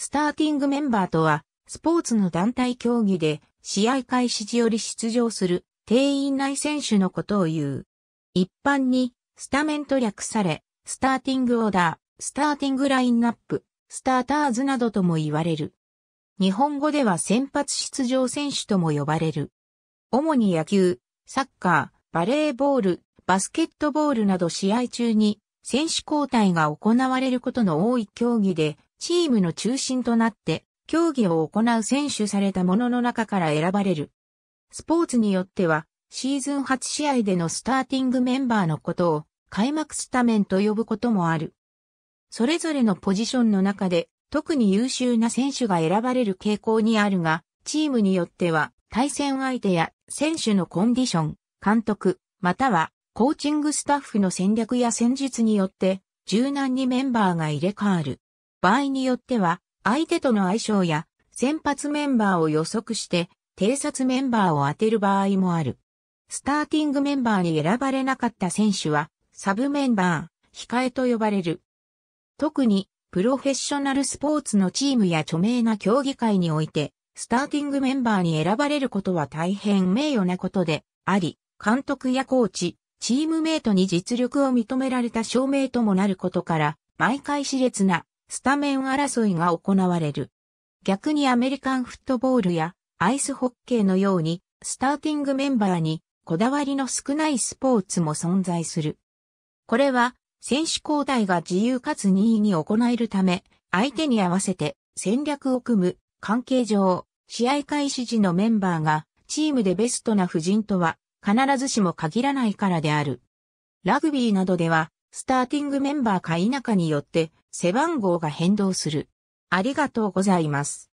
スターティングメンバーとは、スポーツの団体競技で、試合開始時より出場する、定員内選手のことを言う。一般に、スタメンと略され、スターティングオーダー、スターティングラインナップ、スターターズなどとも言われる。日本語では先発出場選手とも呼ばれる。主に野球、サッカー、バレーボール、バスケットボールなど試合中に選手交代が行われることの多い競技で、チームの中心となって、競技を行う選手されたものの中から選ばれる。スポーツによっては、シーズン初試合でのスターティングメンバーのことを、開幕スタメンと呼ぶこともある。それぞれのポジションの中で、特に優秀な選手が選ばれる傾向にあるが、チームによっては、対戦相手や選手のコンディション、監督、またはコーチングスタッフの戦略や戦術によって、柔軟にメンバーが入れ替わる。場合によっては、相手との相性や、先発メンバーを予測して、偵察メンバーを当てる場合もある。スターティングメンバーに選ばれなかった選手は、サブメンバー、控えと呼ばれる。特に、プロフェッショナルスポーツのチームや著名な競技会において、スターティングメンバーに選ばれることは大変名誉なことであり、監督やコーチ、チームメイトに実力を認められた証明ともなることから、毎回熾烈なスタメン争いが行われる。逆にアメリカンフットボールやアイスホッケーのようにスターティングメンバーにこだわりの少ないスポーツも存在する。これは選手交代が自由かつ任意に行えるため、相手に合わせて戦略を組む関係上、試合開始時のメンバーがチームでベストな布陣とは必ずしも限らないからである。ラグビーなどではスターティングメンバーか否かによって背番号が変動する。ありがとうございます。